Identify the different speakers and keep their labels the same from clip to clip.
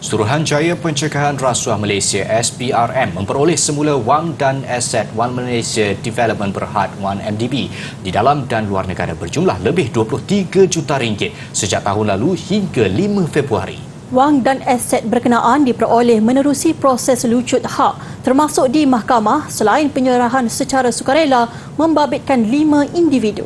Speaker 1: Suruhanjaya Pencegahan Rasuah Malaysia SPRM memperoleh semula wang dan aset One Malaysia Development Berhad 1 MDB di dalam dan luar negara berjumlah lebih 23 juta ringgit sejak tahun lalu hingga 5 Februari.
Speaker 2: Wang dan aset berkenaan diperoleh menerusi proses lucut hak termasuk di mahkamah selain penyerahan secara sukarela membabitkan 5 individu.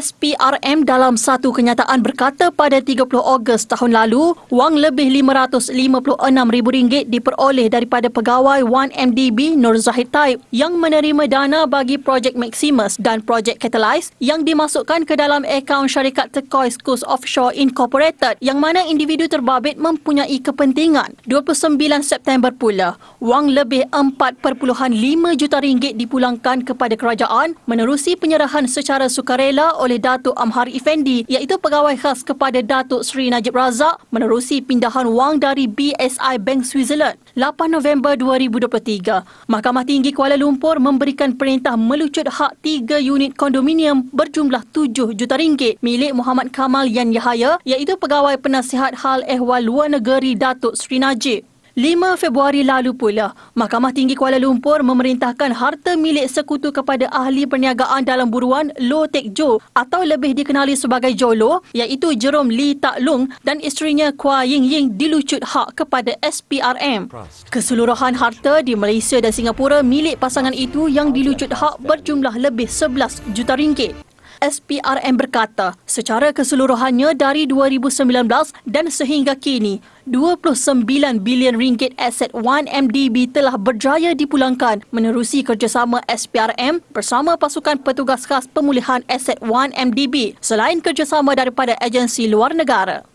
Speaker 2: SPRM dalam satu kenyataan berkata pada 30 Ogos tahun lalu, wang lebih RM556,000 diperoleh daripada pegawai 1MDB Nur Zahid Taib yang menerima dana bagi projek Maximus dan projek Catalyze yang dimasukkan ke dalam akaun syarikat Turquoise Coast Offshore Incorporated yang mana individu terbabit mempunyai kepentingan. 29 September pula, wang lebih RM4.5 juta ringgit dipulangkan kepada kerajaan menerusi penyerahan secara sukarela oleh oleh Datuk Amhari Effendi iaitu pegawai khas kepada Datuk Seri Najib Razak menerusi pindahan wang dari BSI Bank Switzerland 8 November 2023. Mahkamah Tinggi Kuala Lumpur memberikan perintah melucut hak 3 unit kondominium berjumlah 7 juta ringgit milik Muhammad Kamal Yan Yahaya iaitu pegawai penasihat hal ehwal luar negeri Datuk Seri Najib. 5 Februari lalu pula, Mahkamah Tinggi Kuala Lumpur memerintahkan harta milik sekutu kepada ahli perniagaan dalam buruan Lo Tek Jo atau lebih dikenali sebagai Jolo iaitu Jerom Lee Tak Lung dan isterinya Kua Ying Ying dilucut hak kepada SPRM. Keseluruhan harta di Malaysia dan Singapura milik pasangan itu yang dilucut hak berjumlah lebih 11 juta ringgit. SPRM berkata, secara keseluruhannya dari 2019 dan sehingga kini, 29 bilion ringgit aset 1MDB telah berjaya dipulangkan menerusi kerjasama SPRM bersama pasukan petugas khas pemulihan aset 1MDB selain kerjasama daripada agensi luar negara.